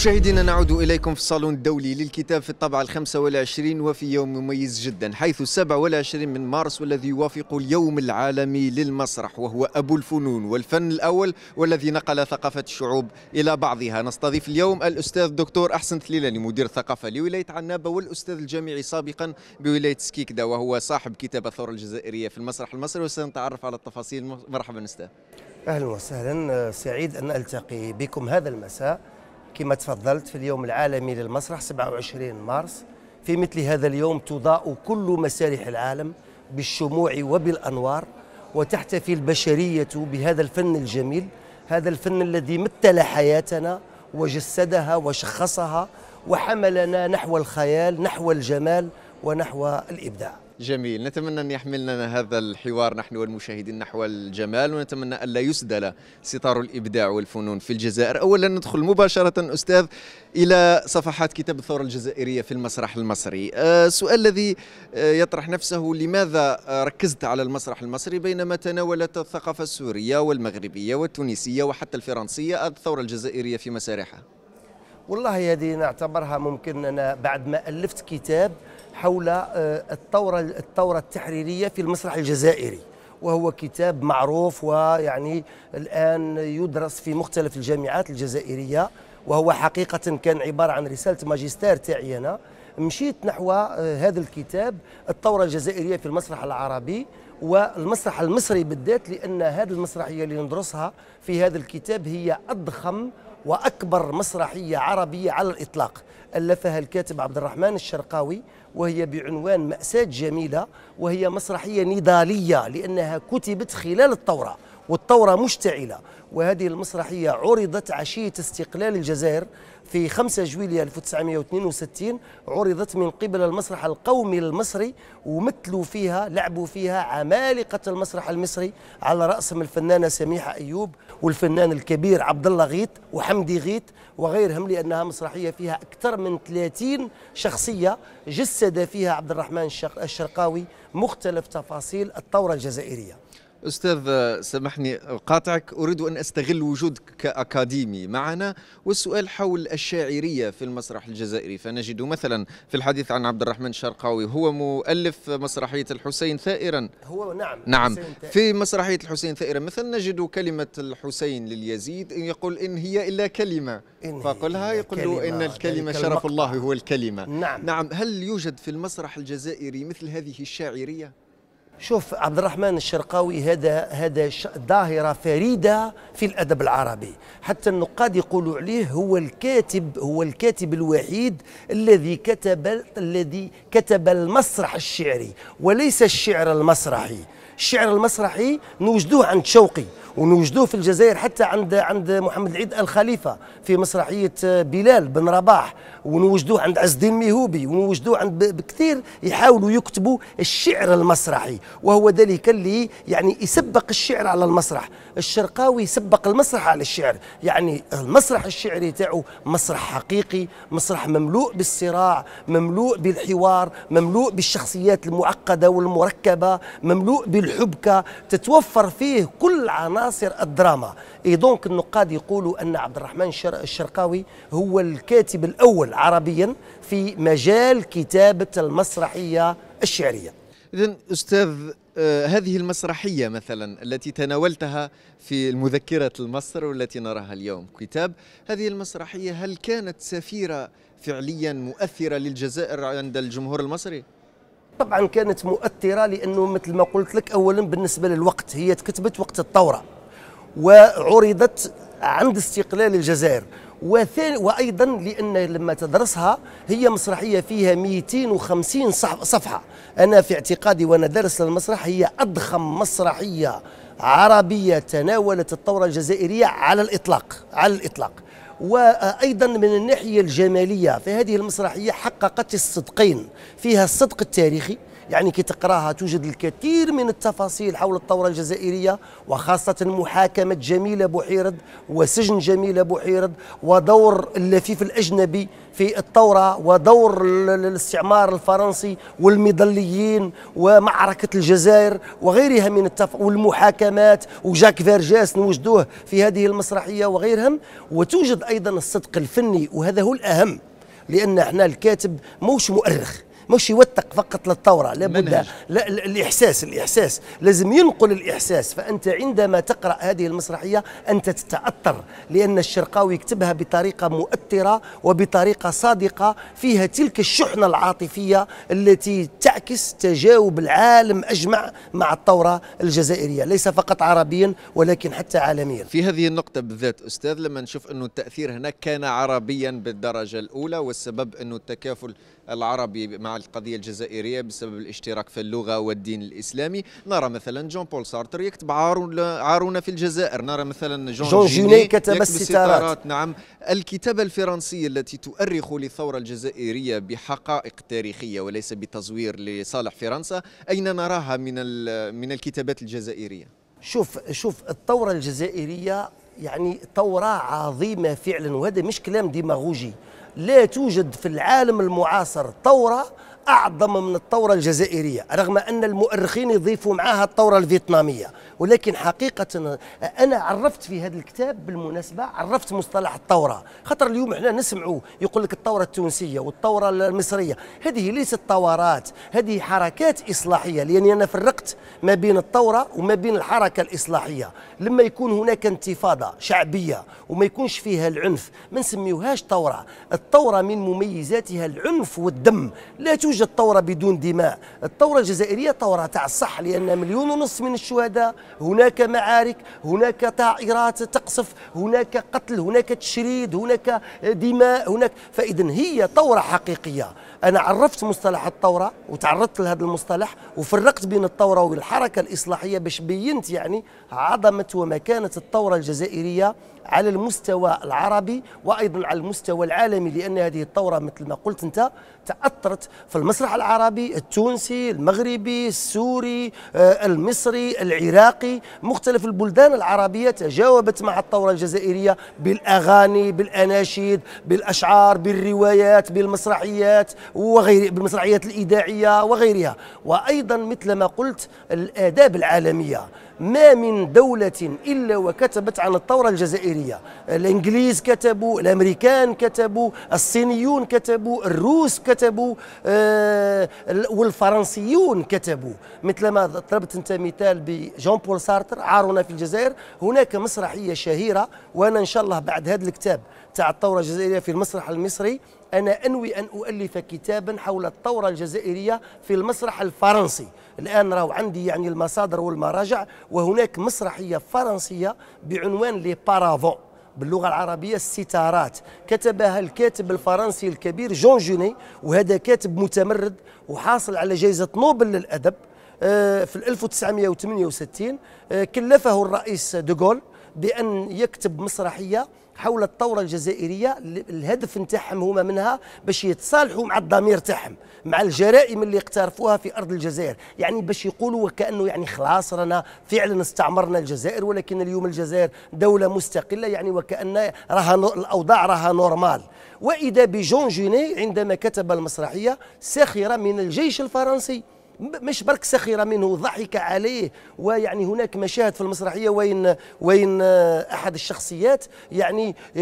مشاهدينا نعود إليكم في الصالون الدولي للكتاب في الطبعة الخمسة والعشرين وفي يوم مميز جدا حيث السبع والعشرين من مارس والذي يوافق اليوم العالمي للمسرح وهو أبو الفنون والفن الأول والذي نقل ثقافة الشعوب إلى بعضها نستضيف اليوم الأستاذ دكتور أحسن ثليلاني مدير الثقافة لولاية عنابة والأستاذ الجامعي سابقا بولاية سكيكدا وهو صاحب كتاب الثورة الجزائرية في المسرح المصري وسنتعرف على التفاصيل مرحبا أستاذ أهلا وسهلا سعيد أن ألتقي بكم هذا المساء كما تفضلت في اليوم العالمي للمسرح 27 مارس في مثل هذا اليوم تضاء كل مسارح العالم بالشموع وبالأنوار وتحتفي البشرية بهذا الفن الجميل هذا الفن الذي مثل حياتنا وجسدها وشخصها وحملنا نحو الخيال نحو الجمال ونحو الإبداع جميل نتمنى أن يحملنا هذا الحوار نحن والمشاهدين نحو الجمال ونتمنى ألا يسدل ستار الإبداع والفنون في الجزائر أولا ندخل مباشرة أستاذ إلى صفحات كتاب الثورة الجزائرية في المسرح المصري السؤال آه، الذي آه، يطرح نفسه لماذا ركزت على المسرح المصري بينما تناولت الثقافة السورية والمغربية والتونسية وحتى الفرنسية الثورة الجزائرية في مسارحها والله هذه نعتبرها ممكن أنا بعد ما ألفت كتاب حول آه، الثورة الثورة التحريرية في المسرح الجزائري وهو كتاب معروف ويعني الآن يدرس في مختلف الجامعات الجزائرية وهو حقيقة كان عبارة عن رسالة ماجستير تاعي أنا مشيت نحو آه، هذا الكتاب الثورة الجزائرية في المسرح العربي والمسرح المصري بالذات لأن هذه المسرحية اللي ندرسها في هذا الكتاب هي أضخم وأكبر مسرحية عربية على الإطلاق ألفها الكاتب عبد الرحمن الشرقاوي وهي بعنوان مأساة جميلة وهي مسرحية نضالية لأنها كتبت خلال الثورة والثورة مشتعلة وهذه المسرحية عرضت عشية استقلال الجزائر في 5 جويلية 1962 عرضت من قبل المسرح القومي المصري ومثلوا فيها لعبوا فيها عمالقة المسرح المصري على رأسهم الفنانة سميحة أيوب والفنان الكبير عبد الله غيت وحمدي غيت وغيرهم لأنها مسرحية فيها أكثر من 30 شخصية جسد فيها عبد الرحمن الشرقاوي مختلف تفاصيل الثورة الجزائرية استاذ آه، سامحني اقاطعك اريد ان استغل وجودك كاكاديمي معنا والسؤال حول الشاعريه في المسرح الجزائري فنجد مثلا في الحديث عن عبد الرحمن الشرقاوي هو مؤلف مسرحيه الحسين ثائرا هو نعم نعم في مسرحيه الحسين ثائرا مثلا نجد كلمه الحسين لليزيد يقول ان هي الا كلمه إن فقلها يقول كلمة ان يعني الكلمه شرف الله هو الكلمه نعم نعم هل يوجد في المسرح الجزائري مثل هذه الشاعريه شوف عبد الرحمن الشرقاوي هذا هذا ظاهرة فريدة في الأدب العربي حتى النقاد يقولوا عليه هو الكاتب هو الكاتب الوحيد الذي كتب الذي كتب المسرح الشعري وليس الشعر المسرحي الشعر المسرحي نوجدوه عند شوقي ونوجدوه في الجزائر حتى عند عند محمد العيد الخليفه في مسرحيه آه، بلال بن رباح ونوجدوه عند عز الدين ميهوبي ونوجدوه عند بكثير يحاولوا يكتبوا الشعر المسرحي وهو ذلك اللي يعني يسبق الشعر على المسرح الشرقاوي يسبق المسرح على الشعر يعني المسرح الشعري تاعو مسرح حقيقي مسرح مملوء بالصراع مملوء بالحوار مملوء بالشخصيات المعقده والمركبه مملوء بالحبكه تتوفر فيه كل عناصر عناصر الدراما اي دونك النقاد يقولوا ان عبد الرحمن الشرقاوي هو الكاتب الاول عربيا في مجال كتابه المسرحيه الشعريه اذا استاذ آه، هذه المسرحية مثلا التي تناولتها في المذكرة المصر والتي نراها اليوم كتاب هذه المسرحية هل كانت سفيرة فعليا مؤثرة للجزائر عند الجمهور المصري؟ طبعا كانت مؤثرة لأنه مثل ما قلت لك أولا بالنسبة للوقت هي تكتبت وقت الثورة وعرضت عند استقلال الجزائر وثاني وايضا لان لما تدرسها هي مسرحيه فيها 250 صفحه انا في اعتقادي وانا دارس للمسرح هي اضخم مسرحيه عربيه تناولت الثوره الجزائريه على الاطلاق على الاطلاق وايضا من الناحيه الجماليه فهذه المسرحيه حققت الصدقين فيها الصدق التاريخي يعني كي تقراها توجد الكثير من التفاصيل حول الثورة الجزائرية وخاصة محاكمة جميلة بوحيرد وسجن جميلة بوحيرد ودور اللفيف الأجنبي في الثورة ودور الاستعمار الفرنسي والمظليين ومعركة الجزائر وغيرها من التف... والمحاكمات وجاك فيرجاس نوجدوه في هذه المسرحية وغيرهم وتوجد أيضا الصدق الفني وهذا هو الأهم لأن احنا الكاتب موش مؤرخ مش يوثق فقط للثوره لابد لا الاحساس الاحساس لازم ينقل الاحساس فانت عندما تقرا هذه المسرحيه انت تتاثر لان الشرقاوي يكتبها بطريقه مؤثره وبطريقه صادقه فيها تلك الشحنه العاطفيه التي تعكس تجاوب العالم اجمع مع الثوره الجزائريه ليس فقط عربيا ولكن حتى عالميا في هذه النقطه بالذات استاذ لما نشوف انه التاثير هناك كان عربيا بالدرجه الاولى والسبب انه التكافل العربي مع القضية الجزائرية بسبب الاشتراك في اللغة والدين الإسلامي نرى مثلا جون بول سارتر يكتب عارون في الجزائر نرى مثلا جون, جون جيني كتب الستارات نعم الكتابة الفرنسية التي تؤرخ للثورة الجزائرية بحقائق تاريخية وليس بتزوير لصالح فرنسا أين نراها من, من الكتابات الجزائرية؟ شوف شوف الثورة الجزائرية يعني ثورة عظيمة فعلا وهذا مش كلام ديماغوجي لا توجد في العالم المعاصر ثورة أعظم من الثورة الجزائرية رغم أن المؤرخين يضيفوا معها الثورة الفيتنامية ولكن حقيقة أنا عرفت في هذا الكتاب بالمناسبة عرفت مصطلح الثورة خطر اليوم احنا نسمعوا يقول لك الثورة التونسية والثورة المصرية هذه ليست ثورات هذه حركات إصلاحية لأني أنا فرقت ما بين الثورة وما بين الحركة الإصلاحية لما يكون هناك انتفاضة شعبية وما يكونش فيها العنف ما نسميوهاش ثورة الثورة من مميزاتها العنف والدم لا توجد ثورة بدون دماء الثورة الجزائرية ثورة تاع الصح لأن مليون ونص من الشهداء هناك معارك هناك طائرات تقصف هناك قتل هناك تشريد هناك دماء هناك فإذا هي ثورة حقيقية أنا عرفت مصطلح الثورة وتعرضت لهذا المصطلح وفرقت بين الثورة والحركة الإصلاحية باش بينت يعني عظمة ومكانة الثورة الجزائرية على المستوى العربي وايضا على المستوى العالمي لان هذه الثوره مثل ما قلت انت تاثرت في المسرح العربي التونسي المغربي السوري آه، المصري العراقي مختلف البلدان العربيه تجاوبت مع الثوره الجزائريه بالاغاني بالاناشيد بالاشعار بالروايات بالمسرحيات وغير بالمسرحيات الاذاعيه وغيرها وايضا مثل ما قلت الاداب العالميه ما من دولة إلا وكتبت عن الثورة الجزائرية الإنجليز كتبوا الأمريكان كتبوا الصينيون كتبوا الروس كتبوا آه والفرنسيون كتبوا مثل ما ضربت أنت مثال بجون بول سارتر عارنا في الجزائر هناك مسرحية شهيرة وأنا إن شاء الله بعد هذا الكتاب تاع الثورة الجزائرية في المسرح المصري أنا أنوي أن أؤلف كتابا حول الثورة الجزائرية في المسرح الفرنسي الآن راهو عندي يعني المصادر والمراجع وهناك مسرحية فرنسية بعنوان لي بارافون باللغه العربيه الستارات كتبها الكاتب الفرنسي الكبير جون جوني وهذا كاتب متمرد وحاصل على جائزه نوبل للادب آه، في 1968 آه، كلفه الرئيس دوغول بان يكتب مسرحيه حول الثوره الجزائريه الهدف نتاعهم هما منها باش يتصالحوا مع الضمير تاعهم مع الجرائم اللي اقترفوها في ارض الجزائر يعني باش يقولوا وكانه يعني خلاص رانا فعلا استعمرنا الجزائر ولكن اليوم الجزائر دوله مستقله يعني وكان راها الاوضاع راها نورمال واذا بجون جوني عندما كتب المسرحيه ساخره من الجيش الفرنسي مش برك سخر منه ضحك عليه ويعني هناك مشاهد في المسرحية وين وين آه، أحد الشخصيات يعني آه،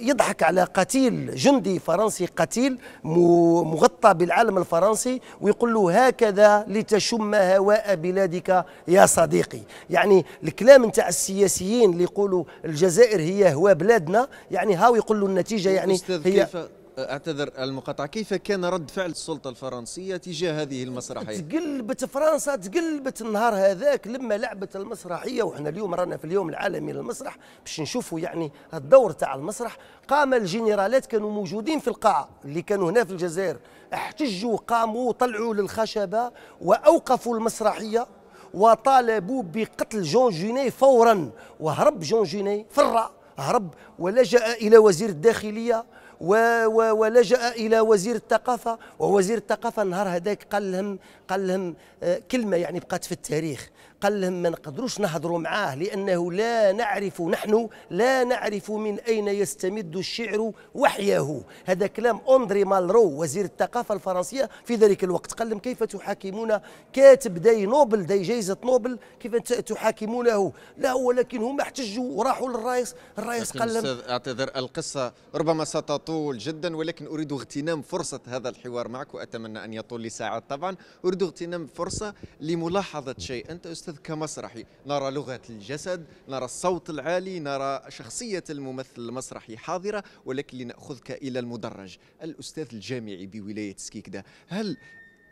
يضحك على قتيل جندي فرنسي قتيل مغطى بالعلم الفرنسي ويقول له هكذا لتشم هواء بلادك يا صديقي يعني الكلام نتاع السياسيين اللي يقولوا الجزائر هي هو بلادنا يعني هاو يقول له النتيجه يعني هي كيف اعتذر المقاطعه كيف كان رد فعل السلطه الفرنسيه تجاه هذه المسرحيه تقلبت فرنسا تقلبت النهار هذاك لما لعبت المسرحيه وحنا اليوم رانا في اليوم العالمي للمسرح باش نشوفوا يعني الدور تاع المسرح قام الجنرالات كانوا موجودين في القاعه اللي كانوا هنا في الجزائر احتجوا قاموا طلعوا للخشبه واوقفوا المسرحيه وطالبوا بقتل جون جيني فورا وهرب جون جيني فر هرب ولجأ إلى وزير الداخلية ولجأ إلى وزير الثقافة ووزير الثقافة النهار هذاك قال لهم قال لهم آه، كلمة يعني بقات في التاريخ قال لهم ما نقدروش نهضروا معاه لأنه لا نعرف نحن لا نعرف من أين يستمد الشعر وحيه هذا كلام أندري مالرو وزير الثقافة الفرنسية في ذلك الوقت قال لهم كيف تحاكمون كاتب داي نوبل داي جائزة نوبل كيف تحاكمونه لا ولكن هم احتجوا وراحوا للرئيس الرئيس قال لهم أعتذر القصة ربما ستطول جدا ولكن أريد اغتنام فرصة هذا الحوار معك وأتمنى أن يطول لساعات طبعا أريد اغتنام فرصة لملاحظة شيء أنت أستاذ الممثل كمسرحي نرى لغة الجسد نرى الصوت العالي نرى شخصية الممثل المسرحي حاضرة ولكن لنأخذك إلى المدرج الأستاذ الجامعي بولاية سكيكدا هل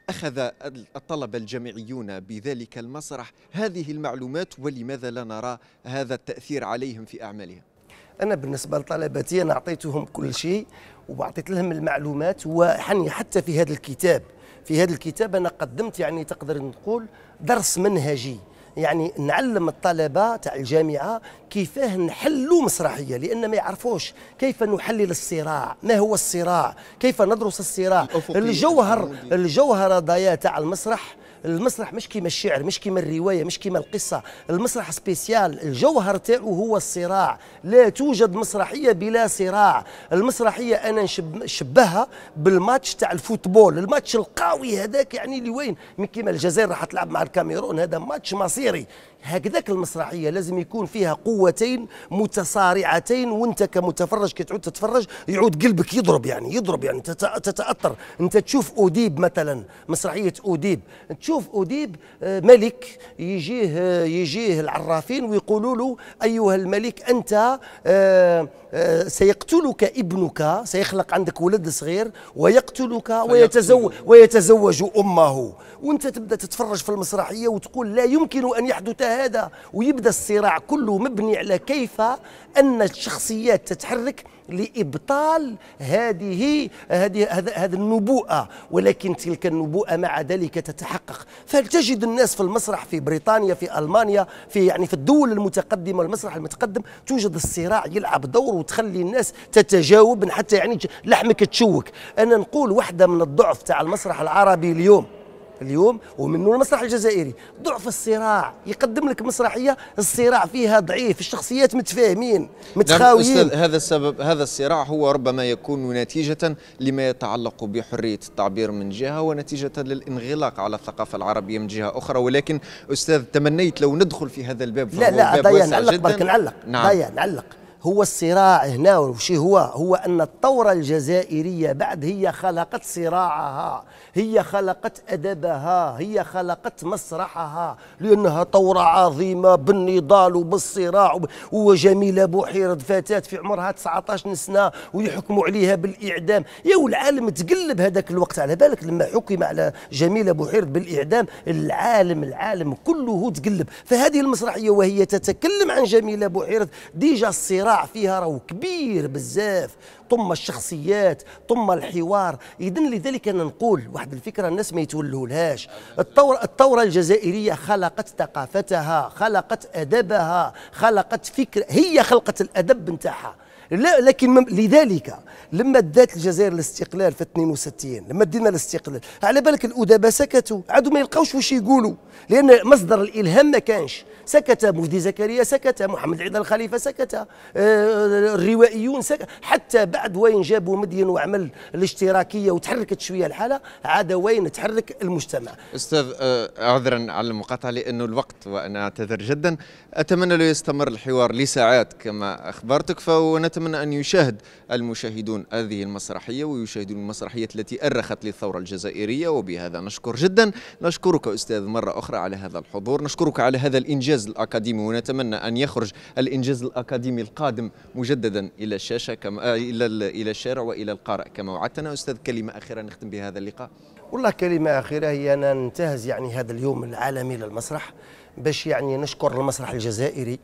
أخذ الطلبة الجامعيون بذلك المسرح هذه المعلومات ولماذا لا نرى هذا التأثير عليهم في أعمالهم؟ انا بالنسبه لطلبتي انا اعطيتهم كل شيء وأعطيت لهم المعلومات وحني حتى في هذا الكتاب في هذا الكتاب أنا قدمت يعني تقدر نقول درس منهجي يعني نعلم الطلبه تاع الجامعه كيفاه نحلوا مسرحيه لان ما يعرفوش كيف نحلل الصراع ما هو الصراع كيف ندرس الصراع الجوهر الجوهر ضياء تاع المسرح المسرح مش كيما الشعر مش كيما الروايه مش كيما القصه المسرح سبيسيال الجوهر تاعو هو الصراع لا توجد مسرحيه بلا صراع المسرحيه انا نشبهها بالماتش تاع الفوتبول الماتش القوي هذاك يعني لوين وين كيما الجزائر راح تلعب مع الكاميرون هذا ماتش مصيري هكذاك المسرحيه لازم يكون فيها قوتين متصارعتين وانت كمتفرج كي تعود تتفرج يعود قلبك يضرب يعني يضرب يعني تتاثر انت تشوف اوديب مثلا مسرحيه اوديب تشوف اوديب آه، ملك يجيه آه، يجيه العرافين ويقولوا له ايها الملك انت آه، سيقتلك ابنك سيخلق عندك ولد صغير ويقتلك ويتزوج ويتزوج امه وانت تبدا تتفرج في المسرحيه وتقول لا يمكن ان يحدث هذا ويبدا الصراع كله مبني على كيف ان الشخصيات تتحرك لابطال هذه هذه هذا النبوءه ولكن تلك النبوءه مع ذلك تتحقق فهل تجد الناس في المسرح في بريطانيا في المانيا في يعني في الدول المتقدمه والمسرح المتقدم توجد الصراع يلعب دور وتخلي الناس تتجاوب حتى يعني لحمك تشوك انا نقول واحده من الضعف تاع المسرح العربي اليوم اليوم ومنه المسرح الجزائري ضعف الصراع يقدم لك مسرحيه الصراع فيها ضعيف الشخصيات متفاهمين نعم، متخاويين هذا السبب هذا الصراع هو ربما يكون نتيجه لما يتعلق بحريه التعبير من جهه ونتيجه للانغلاق على الثقافه العربيه من جهه اخرى ولكن استاذ تمنيت لو ندخل في هذا الباب لا لا باب نعلق برك نعلق نعم. نعلق هو الصراع هنا وشي هو هو أن الثورة الجزائرية بعد هي خلقت صراعها هي خلقت أدبها هي خلقت مسرحها لأنها ثورة عظيمة بالنضال وبالصراع وجميلة بوحيرة فتاة في عمرها 19 سنة ويحكموا عليها بالإعدام يا والعالم تقلب هذاك الوقت على بالك لما حكم على جميلة بوحيرة بالإعدام العالم العالم كله تقلب فهذه المسرحية وهي تتكلم عن جميلة بوحيرة ديجا الصراع فيها راهو كبير بزاف ثم الشخصيات ثم الحوار اذا لذلك انا نقول واحد الفكره الناس ما يتولهولهاش الثوره الثوره الجزائريه خلقت ثقافتها خلقت ادبها خلقت فكر هي خلقت الادب نتاعها لا لكن لذلك لما دات الجزائر الاستقلال في 62 لما دينا الاستقلال على بالك الادباء سكتوا عادوا ما يلقاوش واش يقولوا لان مصدر الالهام ما كانش سكت مفدي زكريا سكت محمد عيد الخليفه سكت آه، الروائيون سكت حتى بعد وين جابوا مدين وعمل الاشتراكيه وتحركت شويه الحاله عاد وين تحرك المجتمع استاذ آه، عذرا على المقاطعه لانه الوقت وانا اعتذر جدا اتمنى لو يستمر الحوار لساعات كما اخبرتك فنت أتمنى أن يشاهد المشاهدون هذه المسرحية ويشاهدون المسرحية التي أرخت للثورة الجزائرية وبهذا نشكر جدا نشكرك أستاذ مرة أخرى على هذا الحضور نشكرك على هذا الإنجاز الأكاديمي ونتمنى أن يخرج الإنجاز الأكاديمي القادم مجددا إلى الشاشة كما إلى إلى الشارع وإلى القارئ كما وعدتنا أستاذ كلمة أخيرة نختم بهذا اللقاء والله كلمة أخيرة هي أن ننتهز يعني هذا اليوم العالمي للمسرح باش يعني نشكر المسرح الجزائري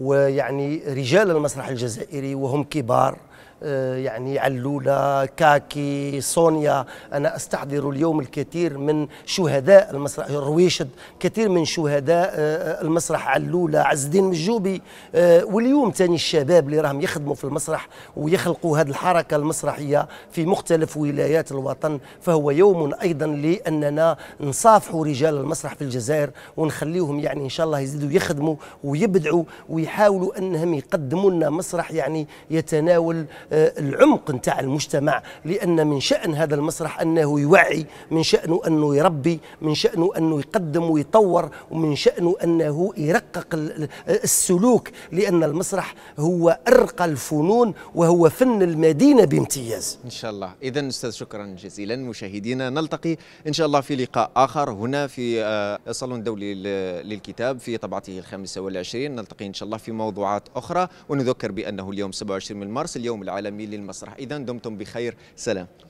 ويعني رجال المسرح الجزائري وهم كبار آه، يعني علولة كاكي سونيا أنا أستحضر اليوم الكثير من شهداء المسرح رويشد كثير من شهداء آه، آه، المسرح علولة عز الدين مجوبي واليوم تاني الشباب اللي راهم يخدموا في المسرح ويخلقوا هذه الحركة المسرحية في مختلف ولايات الوطن فهو يوم أيضا لأننا نصافحوا رجال المسرح في الجزائر ونخليهم يعني إن شاء الله يزيدوا يخدموا ويبدعوا ويحاولوا أنهم يقدموا لنا مسرح يعني يتناول آه، العمق نتاع المجتمع لأن من شأن هذا المسرح أنه يوعي من شأنه أنه يربي من شأنه أنه يقدم ويطور ومن شأنه أنه يرقق السلوك لأن المسرح هو أرقى الفنون وهو فن المدينة بامتياز إن شاء الله إذا أستاذ شكرا جزيلا مشاهدينا نلتقي إن شاء الله في لقاء آخر هنا في آه، الصالون الدولي للكتاب في طبعته الخامسة والعشرين نلتقي إن شاء الله في موضوعات أخرى ونذكر بأنه اليوم 27 من مارس اليوم العالمي العالمي للمسرح إذا دمتم بخير سلام